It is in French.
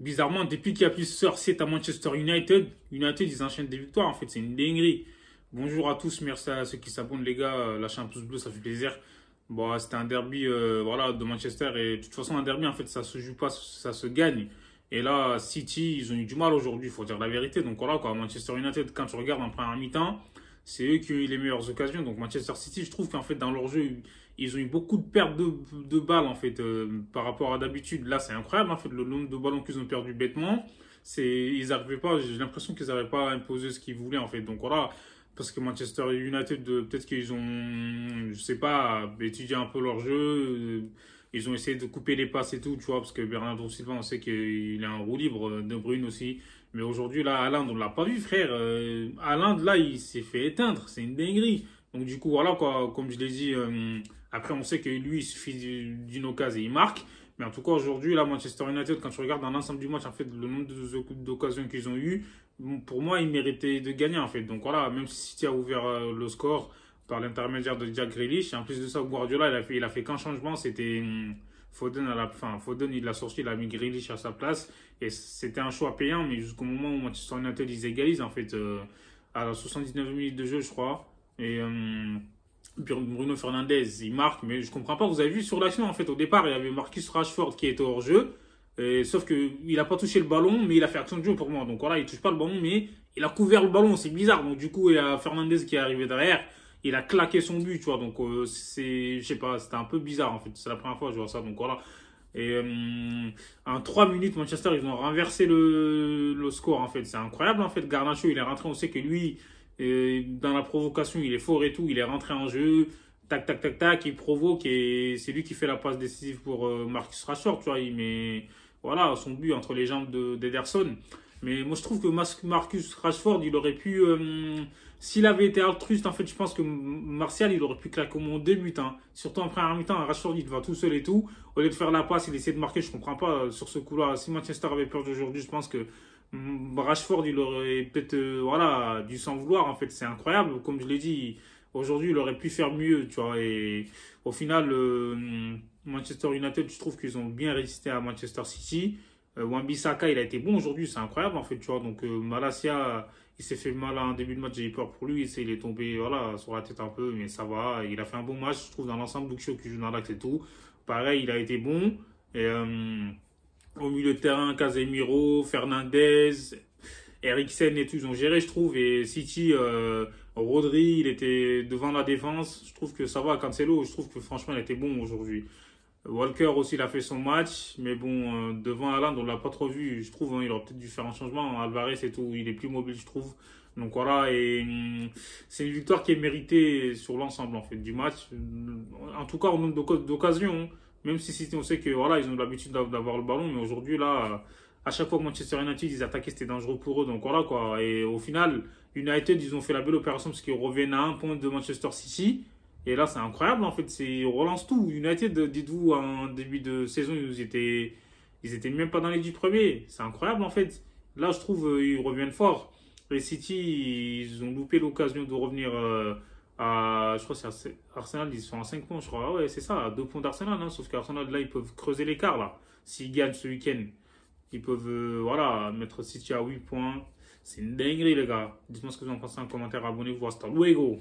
Bizarrement, depuis qu'il y a plus c'est à Manchester United, United, ils enchaînent des victoires. En fait, c'est une dinguerie. Bonjour à tous, merci à ceux qui s'abonnent, les gars. Euh, Lâchez un pouce bleu, ça fait plaisir. Bon, c'était un derby euh, voilà, de Manchester. Et de toute façon, un derby, en fait, ça se joue pas, ça se gagne. Et là, City, ils ont eu du mal aujourd'hui, il faut dire la vérité. Donc voilà, quoi, Manchester United, quand tu regardes en première mi-temps, c'est eux qui ont eu les meilleures occasions. Donc Manchester City, je trouve qu'en fait, dans leur jeu, ils ont eu beaucoup de pertes de, balles en fait euh, par rapport à d'habitude. Là, c'est incroyable en fait le nombre de ballons qu'ils ont perdu bêtement. C'est ils n'arrivaient pas. J'ai l'impression qu'ils n'arrivaient pas à imposer ce qu'ils voulaient en fait. Donc voilà. Parce que Manchester United, euh, peut-être qu'ils ont, je sais pas, étudié un peu leur jeu, euh, ils ont essayé de couper les passes et tout, tu vois, parce que Bernardo Silva, on sait qu'il est un roue libre, euh, De Brune aussi. Mais aujourd'hui, là, l'Inde, on l'a pas vu, frère. Euh, là, il s'est fait éteindre. C'est une dinguerie. Donc, du coup, voilà, quoi, comme je l'ai dit, euh, après, on sait que lui, il suffit d'une occasion et il marque. Mais en tout cas, aujourd'hui, là, Manchester United, quand tu regardes dans l'ensemble du match, en fait, le nombre d'occasions qu'ils ont eues, pour moi, ils méritaient de gagner, en fait. Donc, voilà, même si City a ouvert euh, le score, par l'intermédiaire de Jack Grealish. en plus de ça, Guardiola, il a fait, il a fait qu'un changement. C'était mm, Foden à la fin. Foden, il l'a sorti, il a mis Grealish à sa place. Et c'était un choix payant, mais jusqu'au moment où Manchester United, ils égalisent, en fait, euh, à la 79 minutes de jeu, je crois. Et puis mm, Bruno Fernandez, il marque, mais je comprends pas. Vous avez vu sur l'action, en fait, au départ, il y avait Marcus Rashford qui était hors jeu. Et, sauf qu'il n'a pas touché le ballon, mais il a fait action de jeu pour moi. Donc voilà, il touche pas le ballon, mais il a couvert le ballon. C'est bizarre. Donc du coup, il y a Fernandez qui est arrivé derrière il a claqué son but, tu vois. Donc, euh, c'est, je sais pas, c'était un peu bizarre, en fait. C'est la première fois que je vois ça. Donc, voilà. Et euh, en trois minutes, Manchester, ils ont renversé le, score, en fait. C'est incroyable, en fait. Garnacho, il est rentré. On sait que lui, euh, dans la provocation, il est fort et tout. Il est rentré en jeu. Tac, tac, tac, tac. Il provoque. Et c'est lui qui fait la passe décisive pour Marcus Rashford, tu vois. Il met, voilà, son but entre les jambes d'Ederson. Mais moi, je trouve que Marcus Rashford, il aurait pu. Euh, s'il avait été altruiste, en fait, je pense que Martial, il aurait pu claquer au moins deux Hein. Surtout en première mi-temps, hein, Rashford, il va tout seul et tout. Au lieu de faire la passe, il essaie de marquer. Je comprends pas euh, sur ce coup-là. Si Manchester avait peur d'aujourd'hui, je pense que Rashford, il aurait peut-être euh, voilà, dû s'en vouloir. En fait, c'est incroyable. Comme je l'ai dit, aujourd'hui, il aurait pu faire mieux. Tu vois, et au final, Manchester United, je trouve qu'ils ont bien résisté à Manchester City. Euh, Wambisaka, il a été bon aujourd'hui, c'est incroyable en fait, tu vois. Donc euh, Malasia, il s'est fait mal en début de match, j'ai eu peur pour lui, il est, tombé voilà, sur la tête un peu, mais ça va. Il a fait un bon match, je trouve, dans l'ensemble, Buxio qui joue dans et tout. Pareil, il a été bon. Et, euh, au milieu de terrain, Casemiro, Fernandez, Eriksen et tout, ils ont géré, je trouve. Et City, Rodri, il était devant la défense. Je trouve que ça va, Cancelo, je trouve que franchement, il a été bon aujourd'hui. Walker aussi, il a fait son match, mais bon, euh, devant Alain, on l'a pas trop vu, je trouve. Hein. il aurait peut-être dû faire un changement. Alvarez et tout, il est plus mobile, je trouve. Donc voilà, et mm, c'est une victoire qui est méritée sur l'ensemble en fait du match. En tout cas, au nombre d'occasions, hein. même si, on sait que voilà, ils ont l'habitude d'avoir le ballon, mais aujourd'hui là, à chaque fois que Manchester United ils attaquaient, c'était dangereux pour eux. Donc voilà quoi. Et au final, United ils ont fait la belle opération parce qu'ils reviennent à un point de Manchester City. Et là, c'est incroyable, en fait. ils relance tout. United, dites-vous, en début de saison, ils étaient, ils étaient même pas dans les 10 premiers. C'est incroyable, en fait. Là, je trouve, euh, ils reviennent fort. Les City, ils ont loupé l'occasion de revenir euh, à. Je crois c'est Arsenal, ils sont à 5 points, je crois. Ah ouais, c'est ça, à 2 points d'Arsenal. Hein. Sauf qu'Arsenal, là, ils peuvent creuser l'écart, là. S'ils gagnent ce week-end, ils peuvent, euh, voilà, mettre City à 8 points. C'est une dinguerie, les gars. Dites-moi ce que vous en pensez en commentaire. Abonnez-vous à Star Luego.